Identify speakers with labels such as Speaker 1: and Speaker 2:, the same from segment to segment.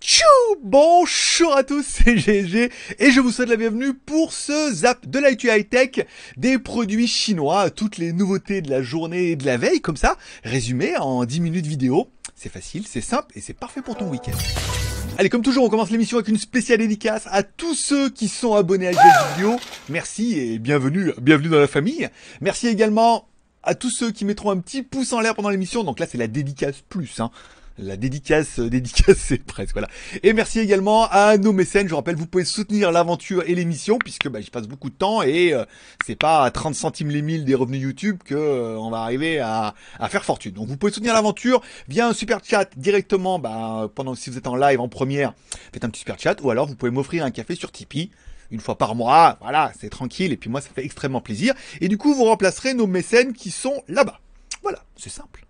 Speaker 1: Tchou Bonjour à tous, c'est GG et je vous souhaite la bienvenue pour ce zap de l'ITU high-tech des produits chinois, toutes les nouveautés de la journée et de la veille, comme ça, résumé en 10 minutes vidéo. C'est facile, c'est simple et c'est parfait pour ton week-end. Allez, comme toujours, on commence l'émission avec une spéciale dédicace à tous ceux qui sont abonnés à GG Vidéo. Merci et bienvenue, bienvenue dans la famille. Merci également à tous ceux qui mettront un petit pouce en l'air pendant l'émission. Donc là, c'est la dédicace plus, hein la dédicace, euh, dédicace c'est presque voilà. Et merci également à nos mécènes. Je rappelle, vous pouvez soutenir l'aventure et l'émission puisque bah, j'y passe beaucoup de temps et euh, c'est pas à 30 centimes les 1000 des revenus YouTube que euh, on va arriver à, à, faire fortune. Donc vous pouvez soutenir l'aventure via un super chat directement. Bah, pendant si vous êtes en live en première, faites un petit super chat ou alors vous pouvez m'offrir un café sur Tipeee une fois par mois, voilà, c'est tranquille, et puis moi ça fait extrêmement plaisir. Et du coup, vous remplacerez nos mécènes qui sont là-bas. Voilà, c'est simple.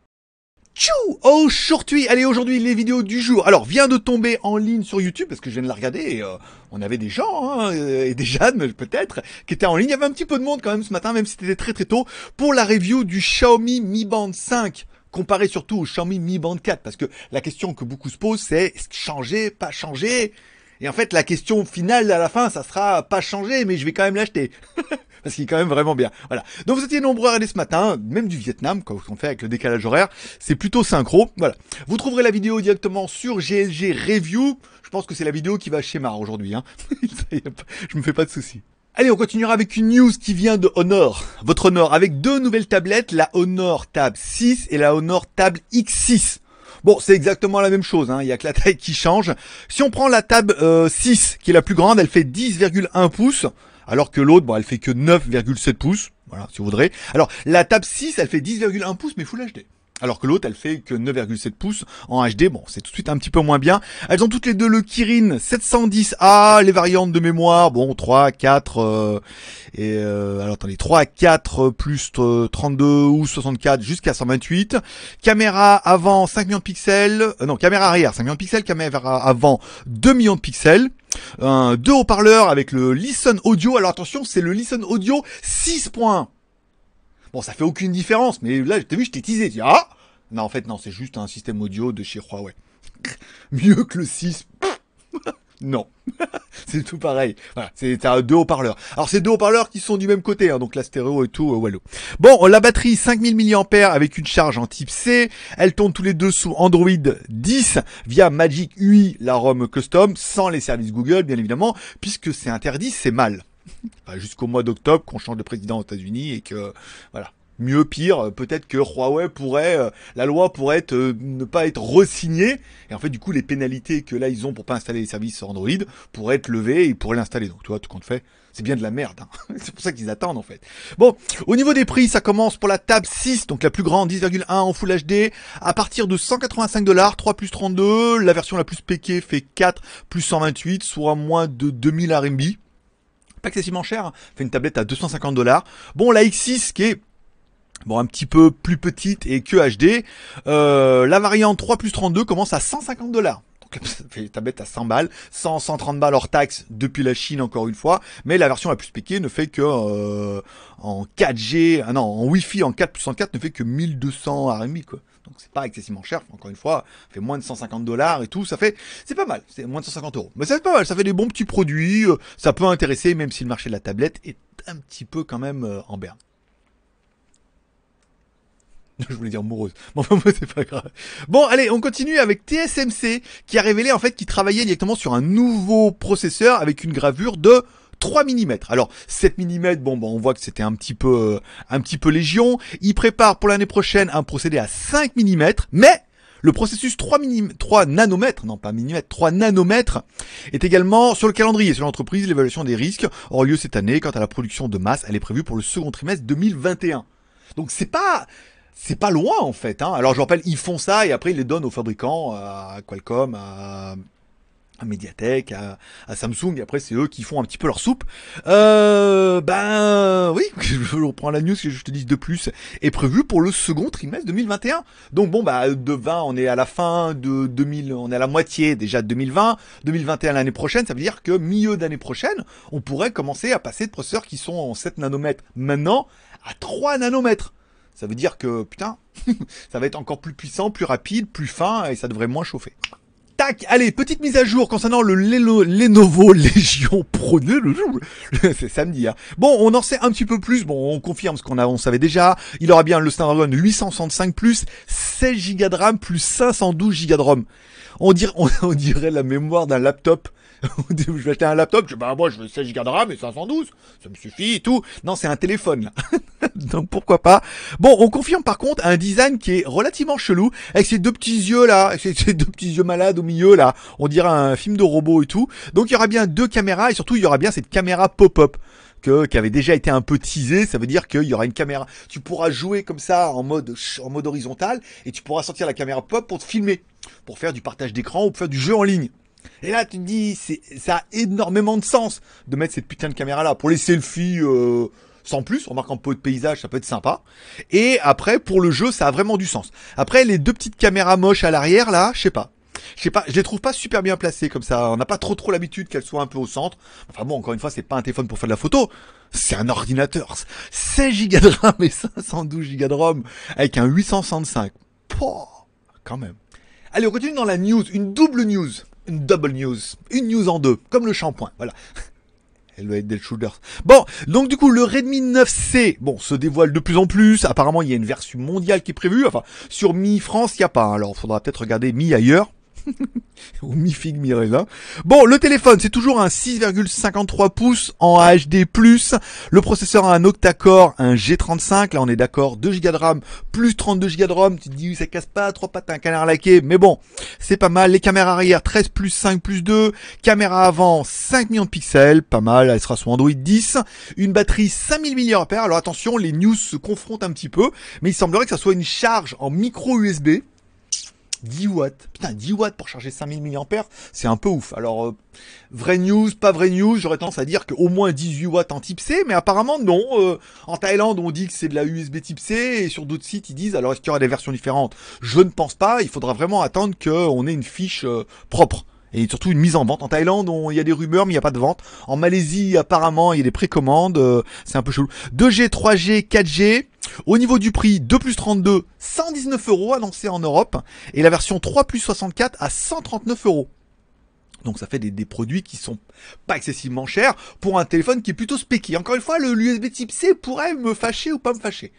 Speaker 1: Tchou Aujourd'hui, allez, aujourd'hui, les vidéos du jour. Alors, vient de tomber en ligne sur YouTube, parce que je viens de la regarder, et, euh, on avait des gens, hein, euh, et des jeunes peut-être, qui étaient en ligne. Il y avait un petit peu de monde quand même ce matin, même si c'était très très tôt, pour la review du Xiaomi Mi Band 5 comparé surtout au Xiaomi Mi Band 4, parce que la question que beaucoup se posent, c'est changer, pas changer et en fait, la question finale à la fin, ça sera pas changé, mais je vais quand même l'acheter. parce qu'il est quand même vraiment bien. Voilà. Donc vous étiez nombreux à aller ce matin, même du Vietnam, quand on fait avec le décalage horaire, c'est plutôt synchro. Voilà. Vous trouverez la vidéo directement sur GLG Review. Je pense que c'est la vidéo qui va chez Mar aujourd'hui. Hein. je me fais pas de soucis. Allez, on continuera avec une news qui vient de Honor. Votre Honor avec deux nouvelles tablettes, la Honor Tab 6 et la Honor Tab X6. Bon, c'est exactement la même chose, hein. il n'y a que la taille qui change. Si on prend la table 6, euh, qui est la plus grande, elle fait 10,1 pouces, alors que l'autre, bon, elle fait que 9,7 pouces, voilà, si vous voudrez. Alors, la table 6, elle fait 10,1 pouces, mais Full HD alors que l'autre elle fait que 9,7 pouces en HD, bon c'est tout de suite un petit peu moins bien. Elles ont toutes les deux le Kirin 710A, les variantes de mémoire, bon 3, 4, euh, et euh, alors attendez, 3, 4 plus 32 euh, ou 64 jusqu'à 128, caméra avant 5 millions de pixels, non caméra arrière 5 millions de pixels, caméra avant 2 millions de pixels. deux haut-parleurs avec le Listen Audio, alors attention c'est le Listen Audio points Bon, ça fait aucune différence, mais là, t'as vu, je t'ai teasé. Ah, non, en fait, non, c'est juste un système audio de chez Huawei. Mieux que le 6. non. c'est tout pareil. Voilà, c'est deux haut-parleurs. Alors c'est deux haut-parleurs qui sont du même côté, hein, donc la stéréo et tout, euh, Bon, la batterie 5000 mAh avec une charge en type C. Elle tourne tous les deux sous Android 10 via Magic UI, la ROM custom, sans les services Google, bien évidemment, puisque c'est interdit, c'est mal. Jusqu'au mois d'octobre, qu'on change de président aux États-Unis et que voilà, mieux, pire. Euh, peut-être que Huawei pourrait, euh, la loi pourrait être, euh, ne pas être resignée. Et en fait, du coup, les pénalités que là ils ont pour pas installer les services sur Android pourraient être levées et pourraient l'installer. Donc, tu vois, tout compte fait, c'est bien de la merde. Hein. c'est pour ça qu'ils attendent en fait. Bon, au niveau des prix, ça commence pour la table 6, donc la plus grande 10,1 en Full HD, à partir de 185 dollars, 3 plus 32. La version la plus péquée fait 4 plus 128, soit moins de 2000 RMB. Pas excessivement cher, hein. fait une tablette à 250 dollars. Bon, la X6 qui est bon un petit peu plus petite et que HD. Euh, la variante 3 plus 32 commence à 150 dollars. Donc ta tablette à 100 balles, 100, 130 balles hors taxe depuis la Chine encore une fois, mais la version la plus piquée ne fait que euh, en 4G, ah non, en Wi-Fi en 4 plus 104 ne fait que 1200 RMI quoi. Donc c'est pas excessivement cher, encore une fois, fait moins de 150 dollars et tout, ça fait, c'est pas mal, c'est moins de 150 euros. Mais ça fait pas mal, ça fait des bons petits produits, euh, ça peut intéresser, même si le marché de la tablette est un petit peu quand même en berne. Je voulais dire morose. Bon, c'est pas grave. Bon, allez, on continue avec TSMC qui a révélé en fait qu'il travaillait directement sur un nouveau processeur avec une gravure de 3 mm. Alors 7 mm, bon bah on voit que c'était un petit peu euh, un petit peu légion. Il prépare pour l'année prochaine un procédé à 5 mm, mais le processus 3, mm, 3 nanomètres, non pas millimètres, 3 nanomètres, est également sur le calendrier. Sur l'entreprise, l'évaluation des risques aura lieu cette année. Quant à la production de masse, elle est prévue pour le second trimestre 2021. Donc c'est pas c'est pas loin en fait. Hein. Alors je rappelle, ils font ça et après ils les donnent aux fabricants, euh, à Qualcomm, à, à Mediatek, à, Samsung. Et après c'est eux qui font un petit peu leur soupe. Euh, ben oui, je reprends la news que je te dis de plus est prévu pour le second trimestre 2021. Donc bon bah de 20 on est à la fin de 2000, on est à la moitié déjà de 2020, 2021 l'année prochaine, ça veut dire que milieu d'année prochaine, on pourrait commencer à passer de processeurs qui sont en 7 nanomètres maintenant à 3 nanomètres. Ça veut dire que, putain, ça va être encore plus puissant, plus rapide, plus fin, et ça devrait moins chauffer. Tac Allez, petite mise à jour concernant le Lenovo Legion Pro. C'est samedi. Hein. Bon, on en sait un petit peu plus. Bon, on confirme ce qu'on on savait déjà. Il aura bien le Snapdragon 865 plus 16 Go de RAM plus 512 Go de ROM. On dirait, on dirait la mémoire d'un laptop. je vais acheter un laptop, je, bah, moi, je sais, je Go de 512, ça me suffit et tout. Non, c'est un téléphone, là. Donc, pourquoi pas. Bon, on confirme, par contre, un design qui est relativement chelou, avec ces deux petits yeux, là, ces deux petits yeux malades au milieu, là. On dirait un film de robot et tout. Donc, il y aura bien deux caméras, et surtout, il y aura bien cette caméra pop-up qui avait déjà été un peu teasée, Ça veut dire qu'il y aura une caméra. Tu pourras jouer comme ça en mode en mode horizontal et tu pourras sortir la caméra pop pour te filmer, pour faire du partage d'écran ou pour faire du jeu en ligne. Et là, tu te dis, ça a énormément de sens de mettre cette putain de caméra-là pour les selfies. Euh, sans plus, remarque un peu de paysage, ça peut être sympa. Et après, pour le jeu, ça a vraiment du sens. Après, les deux petites caméras moches à l'arrière, là, je sais pas. Je sais pas, je les trouve pas super bien placées comme ça. On n'a pas trop trop l'habitude qu'elles soient un peu au centre. Enfin bon, encore une fois, c'est pas un téléphone pour faire de la photo. C'est un ordinateur. 16 gigas de RAM et 512 gigas de ROM avec un 865. quand même. Allez, on continue dans la news. Une double news une double news, une news en deux, comme le shampoing, voilà. Elle doit être des shoulders. Bon, donc du coup, le Redmi 9C, bon, se dévoile de plus en plus. Apparemment, il y a une version mondiale qui est prévue. Enfin, sur Mi France, il n'y a pas. Hein. Alors, faudra peut-être regarder Mi ailleurs. Bon, le téléphone, c'est toujours un 6,53 pouces en HD+. Le processeur a un octa-core, un G35. Là, on est d'accord. 2 Go de RAM, plus 32 Go de ROM. Tu te dis, ça casse pas. Trois pattes, un canard laqué. Mais bon, c'est pas mal. Les caméras arrière, 13 plus 5 plus 2. Caméra avant, 5 millions de pixels. Pas mal. Elle sera sous Android 10. Une batterie 5000 mAh. Alors attention, les news se confrontent un petit peu. Mais il semblerait que ça soit une charge en micro USB. 10 watts. Putain, 10 watts pour charger 5000 mAh, c'est un peu ouf. Alors, euh, vraie news, pas vraie news, j'aurais tendance à dire qu'au moins 18 watts en type C, mais apparemment non. Euh, en Thaïlande, on dit que c'est de la USB type C, et sur d'autres sites, ils disent, alors est-ce qu'il y aura des versions différentes Je ne pense pas, il faudra vraiment attendre qu'on ait une fiche euh, propre et surtout une mise en vente. En Thaïlande, il y a des rumeurs, mais il n'y a pas de vente. En Malaisie, apparemment, il y a des précommandes. c'est un peu chelou. 2G, 3G, 4G. Au niveau du prix, 2 plus 32, 119 euros annoncé en Europe, et la version 3 plus 64 à 139 euros. Donc ça fait des, produits qui sont pas excessivement chers pour un téléphone qui est plutôt specky. Encore une fois, le USB type C pourrait me fâcher ou pas me fâcher.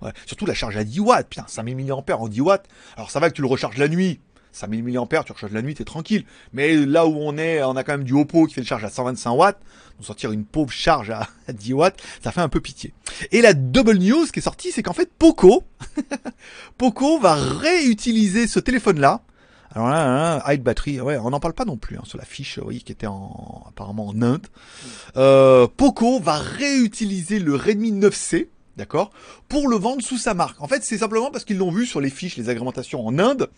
Speaker 1: Surtout la charge à 10 watts, putain, 5000 mAh en 10 watts. Alors ça va que tu le recharges la nuit, 5000 mAh, tu recharges la nuit, t'es tranquille. Mais là où on est, on a quand même du Oppo qui fait une charge à 125 watts. Donc sortir une pauvre charge à 10 watts, ça fait un peu pitié. Et la double news qui est sortie, c'est qu'en fait Poco, Poco va réutiliser ce téléphone-là. Alors là, hein, high battery, ouais, on n'en parle pas non plus hein, sur la fiche, vous voyez, qui était en, apparemment en Inde. Euh, Poco va réutiliser le Redmi 9C d'accord Pour le vendre sous sa marque. En fait, c'est simplement parce qu'ils l'ont vu sur les fiches, les agrémentations en Inde.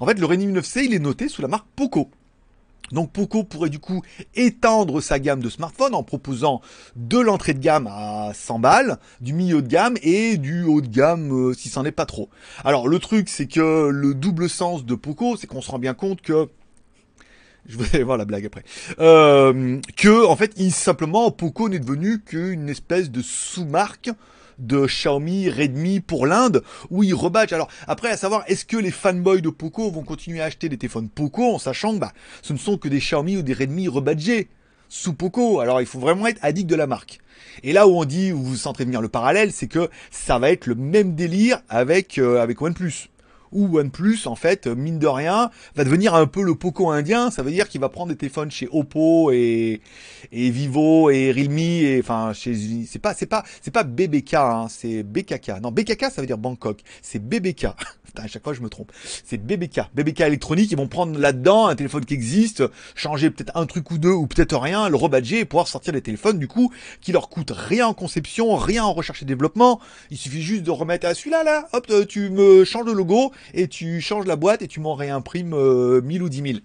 Speaker 1: En fait, le Redmi 9C, il est noté sous la marque Poco. Donc Poco pourrait du coup étendre sa gamme de smartphones en proposant de l'entrée de gamme à 100 balles, du milieu de gamme et du haut de gamme euh, si c'en est pas trop. Alors le truc c'est que le double sens de Poco, c'est qu'on se rend bien compte que je vais voir la blague après. Euh, que en fait, il, simplement Poco n'est devenu qu'une espèce de sous-marque de Xiaomi, Redmi pour l'Inde, où ils rebadgent. Alors après, à savoir, est-ce que les fanboys de Poco vont continuer à acheter des téléphones Poco en sachant que bah, ce ne sont que des Xiaomi ou des Redmi rebadgés sous Poco. Alors il faut vraiment être addict de la marque. Et là où on dit, où vous sentez venir le parallèle, c'est que ça va être le même délire avec, euh, avec OnePlus où OnePlus, en fait, euh, mine de rien, va devenir un peu le poco indien. Ça veut dire qu'il va prendre des téléphones chez Oppo et, et Vivo et Realme et enfin chez c'est pas c'est pas c'est pas BBK, hein, c'est BKK. Non, BKK ça veut dire Bangkok. C'est BBK. Putain, à chaque fois je me trompe. C'est BBK, BBK électronique. Ils vont prendre là-dedans un téléphone qui existe, changer peut-être un truc ou deux ou peut-être rien, le rebadger et pouvoir sortir des téléphones du coup qui leur coûtent rien en conception, rien en recherche et développement. Il suffit juste de remettre à celui-là là, hop, euh, tu me changes le logo et tu changes la boîte et tu m'en réimprimes 1000 euh, ou 10 000.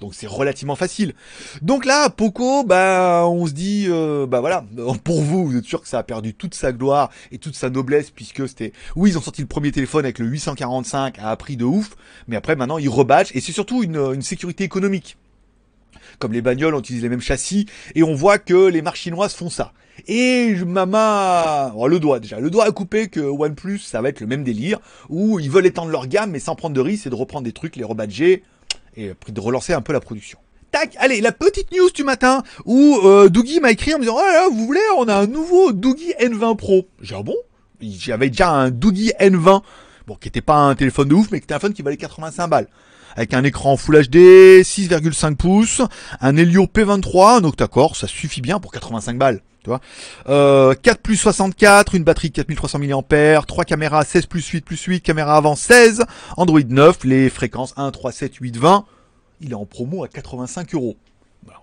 Speaker 1: Donc c'est relativement facile. Donc là, Poco, bah on se dit, euh, bah voilà, pour vous, vous êtes sûr que ça a perdu toute sa gloire et toute sa noblesse puisque c'était, oui ils ont sorti le premier téléphone avec le 845 à prix de ouf, mais après maintenant ils rebatchent et c'est surtout une, une sécurité économique comme les bagnoles, on utilise les mêmes châssis, et on voit que les marques chinoises font ça. Et maman, oh, le doigt déjà, le doigt à couper que OnePlus, ça va être le même délire, où ils veulent étendre leur gamme, mais sans prendre de risque, et de reprendre des trucs, les rebadger, et de relancer un peu la production. Tac, allez, la petite news du matin, où euh, Doogie m'a écrit en me disant, oh là, vous voulez, on a un nouveau Doogie N20 Pro. J'ai ah bon J'avais déjà un Doogie N20, bon, qui était pas un téléphone de ouf, mais qui était un téléphone qui valait 85 balles avec un écran Full HD, 6,5 pouces, un Helio P23, donc d'accord, ça suffit bien pour 85 balles vois 4 euh, plus 64, une batterie 4300 mAh, 3 caméras 16 plus 8 plus 8, caméra avant 16, Android 9, les fréquences 1, 3, 7, 8, 20. Il est en promo à 85 euros.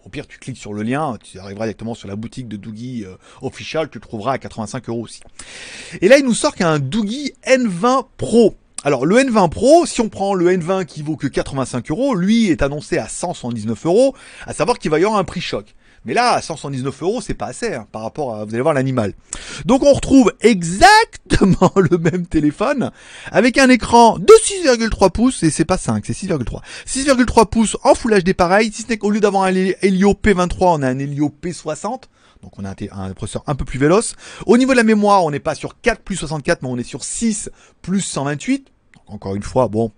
Speaker 1: au pire, tu cliques sur le lien, tu arriveras directement sur la boutique de Doogie euh, Official, tu le trouveras à 85 euros aussi. Et là, il nous sort qu'un Doogie N20 Pro. Alors le N20 Pro, si on prend le N20 qui vaut que 85 euros, lui est annoncé à 179 euros, à savoir qu'il va y avoir un prix choc. Mais là, 179 euros, c'est pas assez hein, par rapport à, vous allez voir l'animal. Donc on retrouve exactement le même téléphone avec un écran de 6,3 pouces et c'est pas 5, c'est 6,3. 6,3 pouces en foulage des pareils. si ce n'est qu'au lieu d'avoir un Helio P23, on a un Helio P60. Donc on a un, processeur un peu plus véloce. Au niveau de la mémoire, on n'est pas sur 4 plus 64, mais on est sur 6 plus 128. Encore une fois, bon,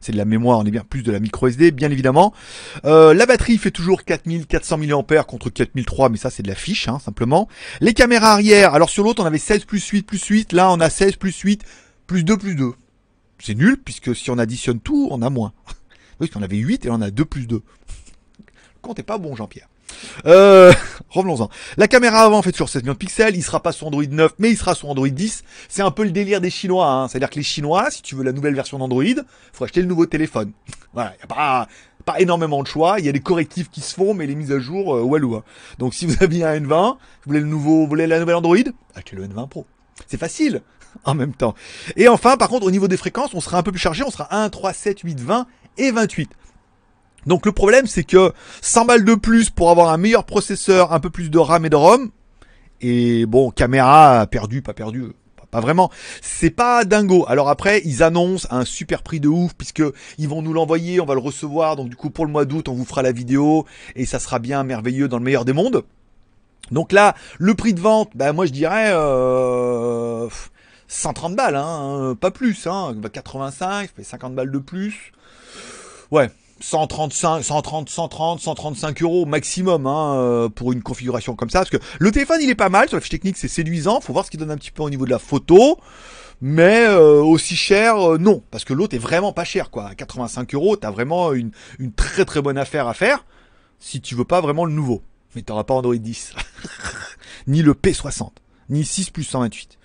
Speaker 1: c'est de la mémoire, on est bien plus de la micro SD, bien évidemment. Euh, la batterie fait toujours 4400 mAh contre 4003, mais ça c'est de la fiche, hein, simplement. Les caméras arrière, alors sur l'autre on avait 16 plus 8 plus 8, là on a 16 plus 8 plus 2 plus 2. C'est nul, puisque si on additionne tout, on a moins. Oui, parce qu'on avait 8 et on a 2 plus 2. Le compte est pas bon, Jean-Pierre. Euh, revenons-en. La caméra avant fait sur 16 millions pixels, il sera pas sur Android 9, mais il sera sur Android 10. C'est un peu le délire des Chinois, hein. C'est-à-dire que les Chinois, si tu veux la nouvelle version d'Android, faut acheter le nouveau téléphone. voilà, y a pas, énormément de choix, il y a des correctifs qui se font, mais les mises à jour, euh, hein. Donc si vous aviez un N20, vous voulez le nouveau, vous voulez la nouvelle Android, achetez le N20 Pro. C'est facile en même temps. Et enfin, par contre, au niveau des fréquences, on sera un peu plus chargé, on sera 1, 3, 7, 8, 20 et 28. Donc le problème c'est que 100 balles de plus pour avoir un meilleur processeur, un peu plus de RAM et de ROM, et bon, caméra perdu, pas perdu, pas vraiment. C'est pas dingo. Alors après, ils annoncent un super prix de ouf puisque ils vont nous l'envoyer, on va le recevoir. Donc du coup, pour le mois d'août, on vous fera la vidéo et ça sera bien merveilleux dans le meilleur des mondes. Donc là, le prix de vente, ben moi je dirais 130 euh, balles, hein, pas plus, hein, 85, 50 balles de plus. Ouais, 135, 130, 130, 135 euros maximum hein, euh, pour une configuration comme ça. Parce que le téléphone il est pas mal sur la fiche technique, c'est séduisant. Faut voir ce qu'il donne un petit peu au niveau de la photo, mais euh, aussi cher euh, non, parce que l'autre est vraiment pas cher quoi. 85 euros, t'as vraiment une, une très très bonne affaire à faire si tu veux pas vraiment le nouveau. Mais t'auras pas Android 10, ni le P60, ni 6 plus 128.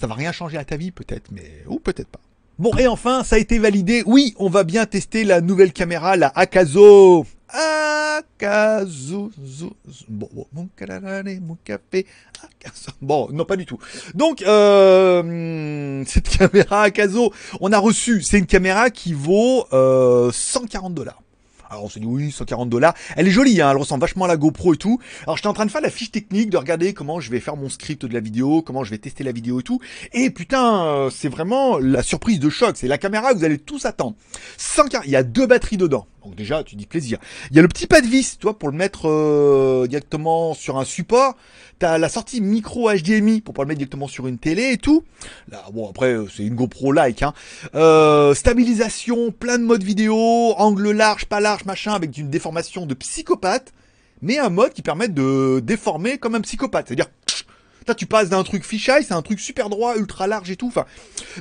Speaker 1: Ça va rien changer à ta vie peut-être, mais ou peut-être pas. Bon, et enfin, ça a été validé. Oui, on va bien tester la nouvelle caméra, la Akazo. Akazo. Bon, mon mon café. Bon, non, pas du tout. Donc, euh, cette caméra Akazo, on a reçu, c'est une caméra qui vaut euh, 140 dollars. Alors ah, on s'est dit oui, 140 dollars. Elle est jolie, hein, elle ressemble vachement à la GoPro et tout. Alors j'étais en train de faire la fiche technique, de regarder comment je vais faire mon script de la vidéo, comment je vais tester la vidéo et tout. Et putain, euh, c'est vraiment la surprise de choc. C'est la caméra que vous allez tous attendre. 140, il y a deux batteries dedans. Donc déjà, tu dis plaisir. Il y a le petit pas de vis, toi, pour le mettre euh, directement sur un support. T'as la sortie micro HDMI pour pas le mettre directement sur une télé et tout. Là, bon, après, euh, c'est une GoPro-like. Hein. Euh, stabilisation, plein de modes vidéo, angle large, pas large, machin, avec une déformation de psychopathe. Mais un mode qui permet de déformer comme un psychopathe. C'est-à-dire tu passes d'un truc fisheye, c'est un truc super droit, ultra large et tout. Enfin,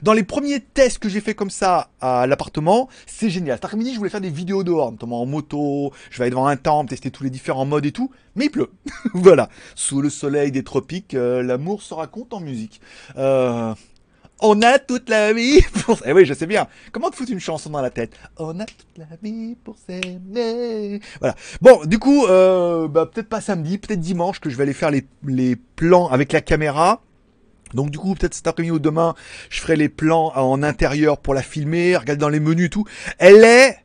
Speaker 1: dans les premiers tests que j'ai fait comme ça à l'appartement, c'est génial. Cet après-midi, je voulais faire des vidéos dehors, notamment en moto. Je vais aller devant un temple, tester tous les différents modes et tout. Mais il pleut. voilà. Sous le soleil des tropiques, euh, l'amour se raconte en musique. Euh... On a toute la vie pour... Eh oui, je sais bien. Comment te foutre une chanson dans la tête On a toute la vie pour s'aimer. Voilà. Bon, du coup, euh, bah, peut-être pas samedi, peut-être dimanche que je vais aller faire les, les plans avec la caméra. Donc du coup, peut-être cet après-midi ou demain, je ferai les plans en intérieur pour la filmer, regarder dans les menus tout. Elle est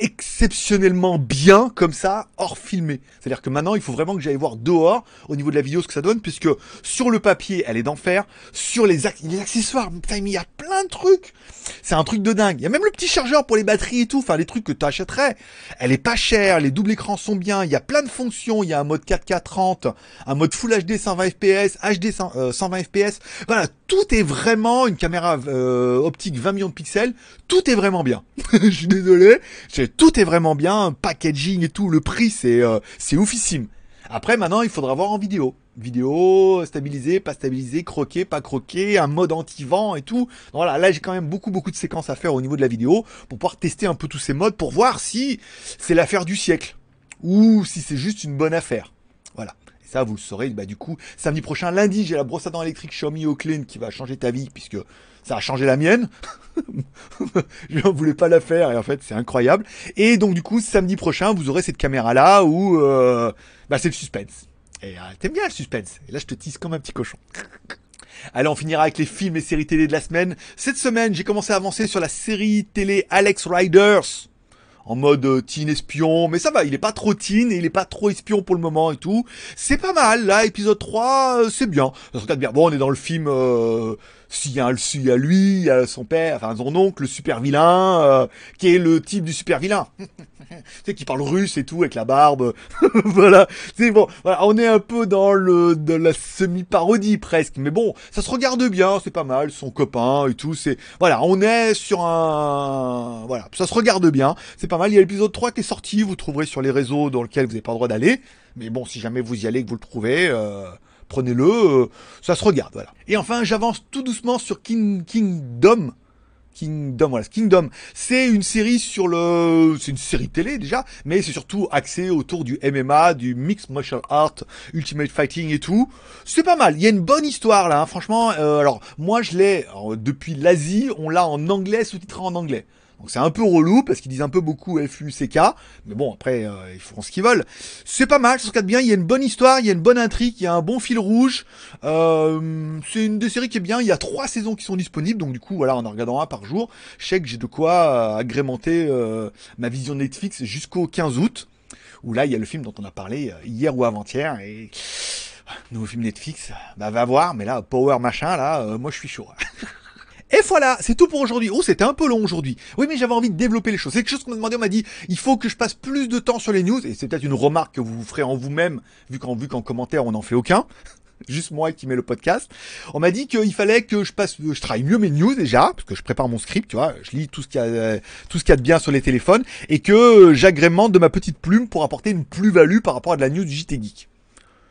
Speaker 1: exceptionnellement bien comme ça, hors filmé. C'est-à-dire que maintenant, il faut vraiment que j'aille voir dehors, au niveau de la vidéo, ce que ça donne, puisque sur le papier, elle est d'enfer, sur les, accessoires, il y a plein de trucs. C'est un truc de dingue. Il y a même le petit chargeur pour les batteries et tout, enfin, les trucs que tu achèterais. Elle est pas chère, les doubles écrans sont bien, il y a plein de fonctions, il y a un mode 4K 30, un mode Full HD 120 FPS, HD 120 FPS, voilà, tout est vraiment une caméra euh, optique 20 millions de pixels, tout est vraiment bien. Je suis désolé, tout est vraiment bien, packaging et tout, le prix c'est euh, c'est oufissime. Après maintenant, il faudra voir en vidéo. Vidéo stabilisée, pas stabilisée, croqué, pas croqué, un mode anti-vent et tout. Voilà, là j'ai quand même beaucoup beaucoup de séquences à faire au niveau de la vidéo pour pouvoir tester un peu tous ces modes pour voir si c'est l'affaire du siècle ou si c'est juste une bonne affaire. Ça, vous le saurez, bah, du coup, samedi prochain, lundi, j'ai la brosse à dents électrique Xiaomi Oclean qui va changer ta vie, puisque ça a changé la mienne. je ne voulais pas la faire, et en fait, c'est incroyable. Et donc, du coup, samedi prochain, vous aurez cette caméra-là où, euh, bah, c'est le suspense. Et euh, t'aimes bien le suspense. Et là, je te tisse comme un petit cochon. Allez, on finira avec les films et séries télé de la semaine. Cette semaine, j'ai commencé à avancer sur la série télé Alex Riders en mode euh, teen espion, mais ça va, il est pas trop teen il est pas trop espion pour le moment et tout. C'est pas mal, là, épisode 3, euh, c'est bien. Ça se regarde bien. Bon, on est dans le film, euh, s'il y a, lui, il y a son père, enfin, son oncle, le super vilain, euh, qui est le type du super vilain. tu sais, qui parle russe et tout, avec la barbe. voilà. C'est bon. Voilà, on est un peu dans le, de la semi-parodie presque. Mais bon, ça se regarde bien, c'est pas mal, son copain et tout, c'est, voilà, on est sur un, voilà, ça se regarde bien, c'est pas mal. Il y a l'épisode 3 qui est sorti, vous trouverez sur les réseaux dans lesquels vous n'avez pas le droit d'aller. Mais bon, si jamais vous y allez et que vous le trouvez, euh, prenez-le, euh, ça se regarde, voilà. Et enfin, j'avance tout doucement sur King, Kingdom. Kingdom, voilà, Kingdom. C'est une série sur le, c'est une série télé déjà, mais c'est surtout axé autour du MMA, du mixed martial art, ultimate fighting et tout. C'est pas mal. Il y a une bonne histoire là, hein. franchement. Euh, alors moi je l'ai euh, depuis l'Asie, on l'a en anglais sous-titré en anglais. Donc c'est un peu relou parce qu'ils disent un peu beaucoup FUCK, mais bon après euh, ils feront ce qu'ils veulent. C'est pas mal, ça se regarde bien, il y a une bonne histoire, il y a une bonne intrigue, il y a un bon fil rouge. Euh, c'est une des séries qui est bien, il y a trois saisons qui sont disponibles, donc du coup voilà en en regardant un par jour, je sais que j'ai de quoi euh, agrémenter ma vision Netflix jusqu'au 15 août, où là il y a le film dont on a parlé hier ou avant-hier et ah, nouveau film Netflix, bah va voir, mais là Power machin là, moi je suis chaud. Et voilà, c'est tout pour aujourd'hui. Oh, c'était un peu long aujourd'hui. Oui, mais j'avais envie de développer les choses. C'est quelque chose qu'on m'a demandé. On m'a dit, il faut que je passe plus de temps sur les news. Et c'est peut-être une remarque que vous ferez en vous-même, vu qu'en vu qu'en commentaire on n'en fait aucun. Juste moi qui mets le podcast. On m'a dit qu'il fallait que je passe, je travaille mieux mes news déjà, parce que je prépare mon script, tu vois, je lis tout ce qu'il y a, tout ce qu'il y a de bien sur les téléphones, et que j'agrémente de ma petite plume pour apporter une plus-value par rapport à de la news du JT Geek.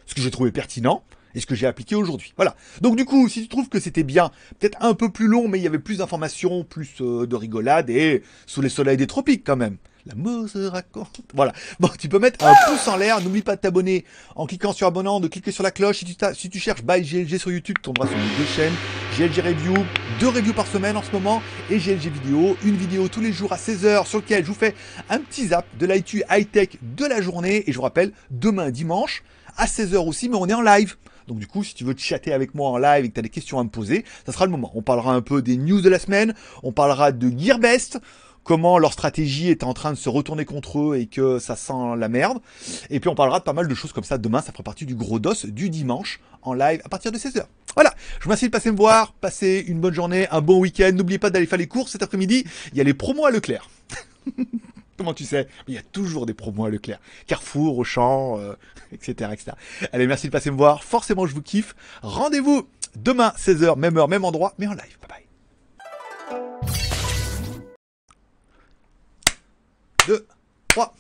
Speaker 1: Ce que j'ai trouvé pertinent et ce que j'ai appliqué aujourd'hui. Voilà. Donc du coup, si tu trouves que c'était bien, peut-être un peu plus long, mais il y avait plus d'informations, plus euh, de rigolade et sous les soleils des tropiques quand même. La se raconte. Voilà. Bon, tu peux mettre un pouce en l'air. N'oublie pas de t'abonner en cliquant sur abonnant, de cliquer sur la cloche. Si tu, si tu cherches by GLG sur YouTube, tu tomberas sur mes deux chaînes. GLG Review, deux reviews par semaine en ce moment. Et GLG Vidéo, une vidéo tous les jours à 16h sur laquelle je vous fais un petit zap de l'ITU high-tech de la journée. Et je vous rappelle, demain dimanche à 16h aussi, mais on est en live. Donc du coup, si tu veux chatter avec moi en live et que tu as des questions à me poser, ça sera le moment. On parlera un peu des news de la semaine, on parlera de Gearbest, comment leur stratégie est en train de se retourner contre eux et que ça sent la merde. Et puis on parlera de pas mal de choses comme ça. Demain, ça fera partie du gros dos du dimanche en live à partir de 16h. Voilà, je vous remercie de passer me voir, passez une bonne journée, un bon week-end. N'oubliez pas d'aller faire les courses cet après-midi, il y a les promos à Leclerc. Comment tu sais Il y a toujours des promos à Leclerc. Carrefour, Auchan, etc., euh, etc. Allez, merci de passer me voir. Forcément, je vous kiffe. Rendez-vous demain, 16h, même heure, même endroit, mais en live. Bye bye. 2, 3.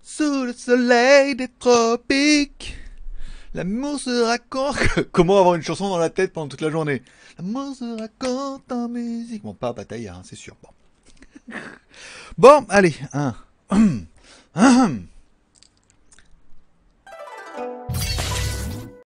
Speaker 1: Sous le soleil des tropiques, l'amour se raconte. Comment avoir une chanson dans la tête pendant toute la journée L'amour se raconte en musique. Bon, pas bataille, hein, c'est sûr. Bon, allez, hein. Hum. Hum.